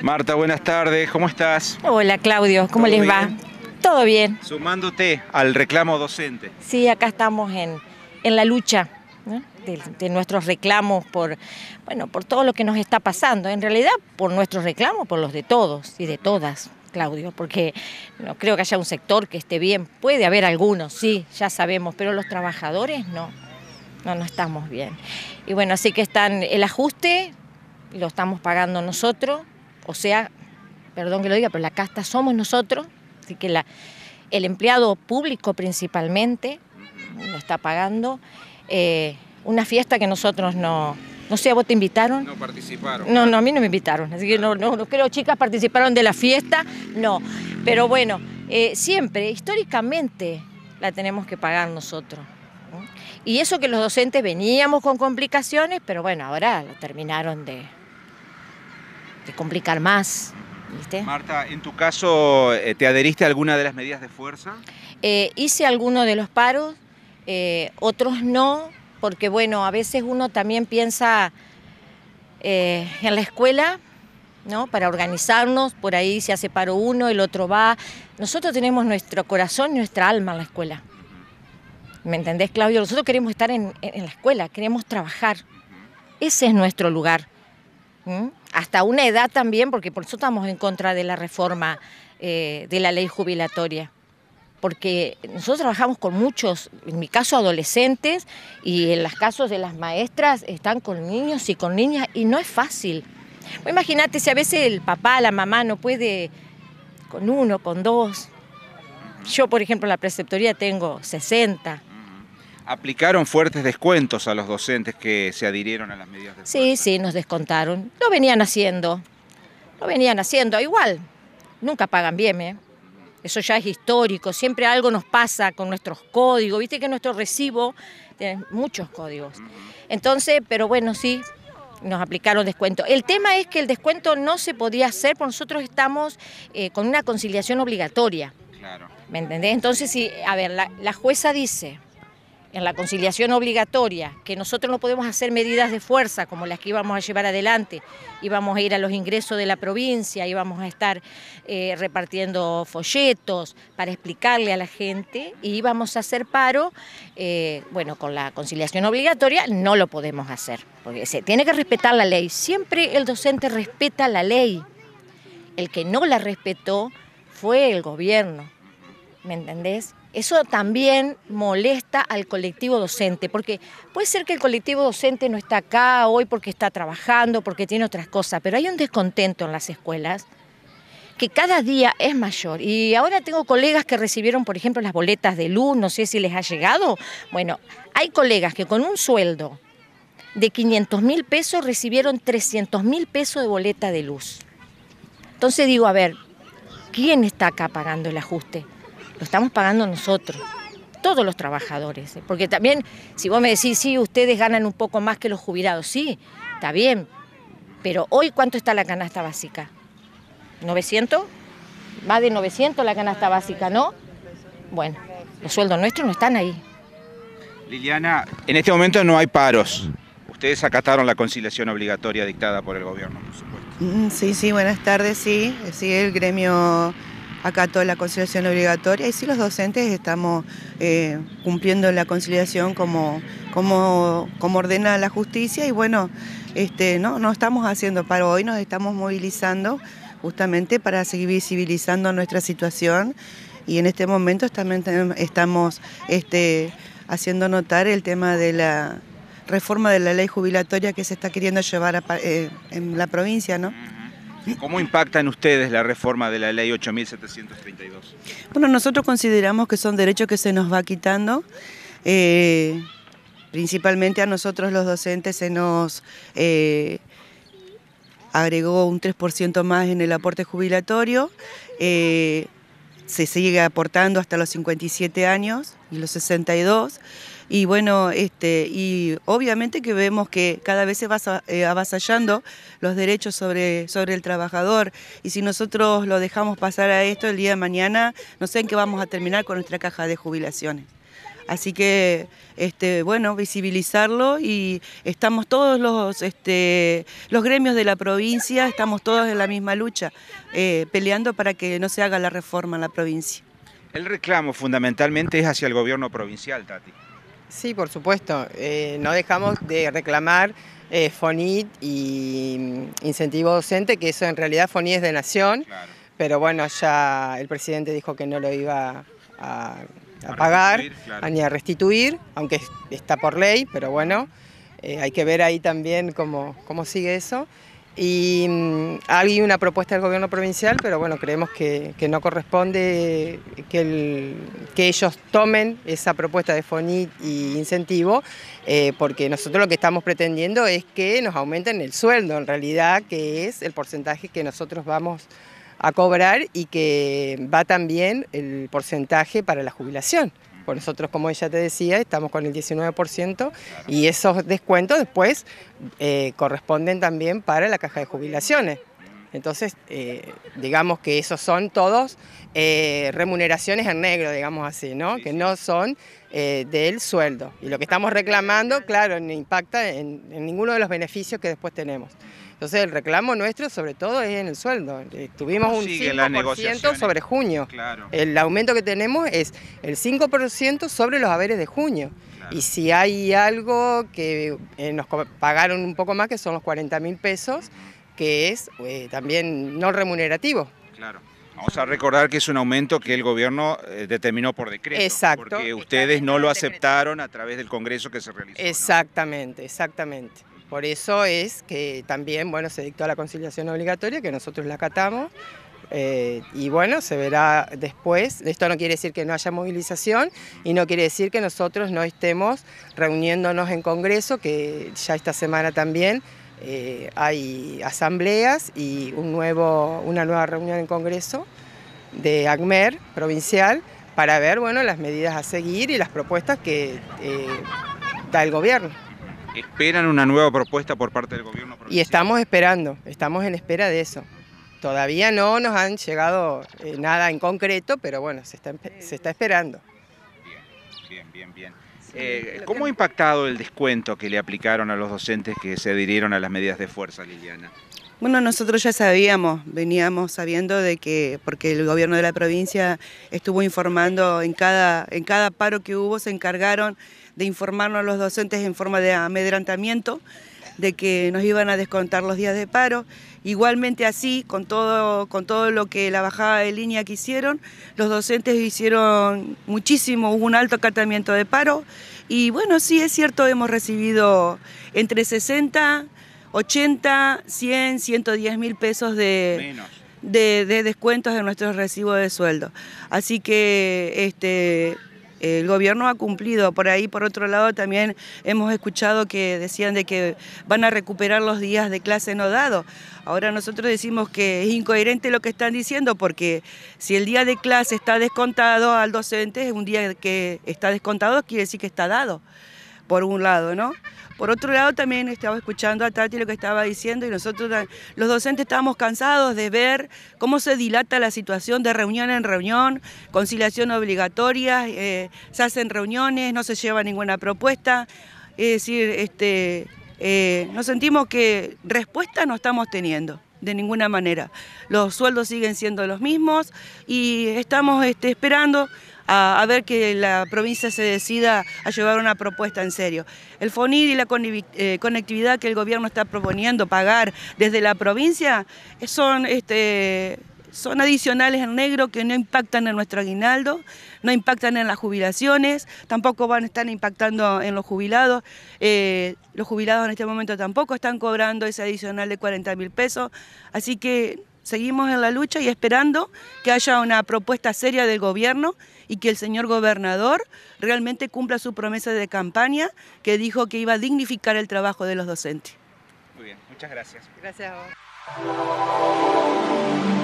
Marta, buenas tardes, ¿cómo estás? Hola Claudio, ¿cómo les va? Todo bien. Sumándote al reclamo docente. Sí, acá estamos en, la lucha. De, nuestros reclamos por, bueno, por todo lo que nos está pasando, en realidad por nuestros reclamos, por los de todos y de todas, Claudio, porque no creo que haya un sector que esté bien, puede haber algunos, sí, ya sabemos, pero los trabajadores no, no, no estamos bien. Y bueno, así que están el ajuste, lo estamos pagando nosotros, o sea, perdón que lo diga, pero la casta somos nosotros, así que el empleado público principalmente mm, lo está pagando. Eh, una fiesta que nosotros no, no sé, vos te invitaron? No participaron. No, no, a mí no me invitaron, así que no, no, no creo, chicas, participaron de la fiesta, no. Pero bueno, eh, siempre, históricamente, la tenemos que pagar nosotros. Y eso que los docentes veníamos con complicaciones, pero bueno, ahora lo terminaron de, que complicar más. ¿viste? Marta, en tu caso, eh, ¿te adheriste a alguna de las medidas de fuerza? Eh, hice algunos de los paros, eh, otros no, porque bueno, a veces uno también piensa en la escuela, ¿no? Para organizarnos, por ahí se hace paro uno, el otro va. Nosotros tenemos nuestro corazón, nuestra alma en la escuela. ¿Me entendés, Claudio? Nosotros queremos estar en, la escuela, queremos trabajar. Ese es nuestro lugar hasta una edad también, porque por eso estamos en contra de la reforma eh, de la ley jubilatoria. Porque nosotros trabajamos con muchos, en mi caso adolescentes, y en los casos de las maestras están con niños y con niñas, y no es fácil. Pues imagínate si a veces el papá, la mamá no puede con uno, con dos. Yo, por ejemplo, en la preceptoría tengo 60, aplicaron fuertes descuentos a los docentes que se adhirieron a las medidas de Sí, sí, nos descontaron. Lo venían haciendo. Lo venían haciendo. Igual, nunca pagan bien, ¿eh? Eso ya es histórico. Siempre algo nos pasa con nuestros códigos. Viste que nuestro recibo tiene muchos códigos. Entonces, pero bueno, sí, nos aplicaron descuento. El tema es que el descuento no se podía hacer porque nosotros estamos eh, con una conciliación obligatoria. Claro. ¿Me entendés? Entonces, sí, a ver, la jueza dice en la conciliación obligatoria, que nosotros no podemos hacer medidas de fuerza como las que íbamos a llevar adelante, íbamos a ir a los ingresos de la provincia, íbamos a estar eh, repartiendo folletos para explicarle a la gente y íbamos a hacer paro, eh, bueno, con la conciliación obligatoria no lo podemos hacer, porque se tiene que respetar la ley, siempre el docente respeta la ley, el que no la respetó fue el gobierno, ¿me entendés? Eso también molesta al colectivo docente, porque puede ser que el colectivo docente no está acá hoy porque está trabajando, porque tiene otras cosas, pero hay un descontento en las escuelas que cada día es mayor. Y ahora tengo colegas que recibieron, por ejemplo, las boletas de luz, no sé si les ha llegado. Bueno, hay colegas que con un sueldo de 500 mil pesos recibieron 300 mil pesos de boleta de luz. Entonces digo, a ver, ¿quién está acá pagando el ajuste? lo estamos pagando nosotros, todos los trabajadores. ¿eh? Porque también, si vos me decís, sí, ustedes ganan un poco más que los jubilados, sí, está bien, pero hoy, ¿cuánto está la canasta básica? ¿900? Más de 900 la canasta básica, ¿no? Bueno, los sueldos nuestros no están ahí. Liliana, en este momento no hay paros. Ustedes acataron la conciliación obligatoria dictada por el gobierno, por supuesto. Mm, sí, sí, buenas tardes, sí. Sí, el gremio toda la conciliación obligatoria y si los docentes estamos eh, cumpliendo la conciliación como, como, como ordena la justicia y bueno, este, no, no estamos haciendo para hoy, nos estamos movilizando justamente para seguir visibilizando nuestra situación y en este momento también estamos este, haciendo notar el tema de la reforma de la ley jubilatoria que se está queriendo llevar eh, en la provincia, ¿no? ¿Cómo impacta en ustedes la reforma de la ley 8.732? Bueno, nosotros consideramos que son derechos que se nos va quitando. Eh, principalmente a nosotros los docentes se nos eh, agregó un 3% más en el aporte jubilatorio. Eh, se sigue aportando hasta los 57 años y los 62. Y bueno, este, y obviamente que vemos que cada vez se va eh, avasallando los derechos sobre, sobre el trabajador. Y si nosotros lo dejamos pasar a esto el día de mañana, no sé en qué vamos a terminar con nuestra caja de jubilaciones. Así que, este, bueno, visibilizarlo y estamos todos los, este, los gremios de la provincia, estamos todos en la misma lucha, eh, peleando para que no se haga la reforma en la provincia. El reclamo fundamentalmente es hacia el gobierno provincial, Tati. Sí, por supuesto. Eh, no dejamos de reclamar eh, FONIT y mm, incentivo docente, que eso en realidad FONIT es de Nación, pero bueno, ya el presidente dijo que no lo iba a, pagar ni a restituir, aunque está por ley, pero bueno, eh, hay que ver ahí también cómo sigue eso y mm, hay una propuesta del gobierno provincial, pero bueno, creemos que, no corresponde que, ellos tomen esa propuesta de FONIT y incentivo, eh, porque nosotros lo que estamos pretendiendo es que nos aumenten el sueldo, en realidad, que es el porcentaje que nosotros vamos a cobrar y que va también el porcentaje para la jubilación. Por nosotros, como ella te decía, estamos con el 19% y esos descuentos después eh, corresponden también para la caja de jubilaciones. Entonces, eh, digamos que esos son todos eh, remuneraciones en negro, digamos así, ¿no? Que no son del sueldo. Y lo que estamos reclamando, claro, no impacta en ninguno de los beneficios que después tenemos. Entonces el reclamo nuestro sobre todo es en el sueldo. Tuvimos un 5% sobre junio. El aumento que tenemos es el 5% sobre los haberes de junio. Y si hay algo que eh, nos pagaron un poco más, que son los 40 mil pesos, que es eh, también no remunerativo. Claro. Vamos a recordar que es un aumento que el gobierno eh, determinó por decreto. Exacto. Porque ustedes no lo aceptaron a través del Congreso que se realizó. Exactamente, exactamente. Por eso es que también bueno, se dictó la conciliación obligatoria, que nosotros la acatamos, eh, y bueno, se verá después. Esto no quiere decir que no haya movilización y no quiere decir que nosotros no estemos reuniéndonos en Congreso, que ya esta semana también eh, hay asambleas y un nuevo, una nueva reunión en Congreso de ACMER provincial para ver bueno, las medidas a seguir y las propuestas que eh, da el gobierno. ¿Esperan una nueva propuesta por parte del gobierno provincial? Y estamos esperando, estamos en espera de eso. Todavía no nos han llegado eh, nada en concreto, pero bueno, se está, esperando. Bien, bien, bien, eh, ¿Cómo ha impactado el descuento que le aplicaron a los docentes que se adhirieron a las medidas de fuerza, Liliana? Bueno, nosotros ya sabíamos, veníamos sabiendo de que, porque el gobierno de la provincia estuvo informando en cada, en cada paro que hubo, se encargaron de informarnos a los docentes en forma de amedrantamiento de que nos iban a descontar los días de paro. Igualmente así, con todo, con todo lo que la bajada de línea que hicieron, los docentes hicieron muchísimo, hubo un alto acatamiento de paro. Y bueno, sí, es cierto, hemos recibido entre 60, 80, 100, 110 mil pesos de, de, descuentos de nuestros recibos de sueldo. Así que este, el gobierno ha cumplido. Por ahí, por otro lado, también hemos escuchado que decían de que van a recuperar los días de clase no dados, Ahora nosotros decimos que es incoherente lo que están diciendo porque si el día de clase está descontado al docente, es un día que está descontado, quiere decir que está dado por un lado, ¿no? Por otro lado, también estaba escuchando a Tati lo que estaba diciendo y nosotros, ah, los docentes, estábamos cansados de ver cómo se dilata la situación de reunión en reunión, conciliación obligatoria, eh, se hacen reuniones, no se lleva ninguna propuesta. Es decir, este, eh, nos sentimos que respuesta no estamos teniendo de ninguna manera. Los sueldos siguen siendo los mismos y estamos este, esperando a, ver que la provincia se decida a llevar una propuesta en serio. El Fonir y la eh, conectividad que el gobierno está proponiendo pagar desde la provincia son... Este, son adicionales en negro que no impactan en nuestro aguinaldo, no impactan en las jubilaciones, tampoco van a estar impactando en los jubilados. Eh, los jubilados en este momento tampoco están cobrando ese adicional de 40 mil pesos. Así que seguimos en la lucha y esperando que haya una propuesta seria del gobierno y que el señor gobernador realmente cumpla su promesa de campaña que dijo que iba a dignificar el trabajo de los docentes. Muy bien, muchas gracias. Gracias a vos.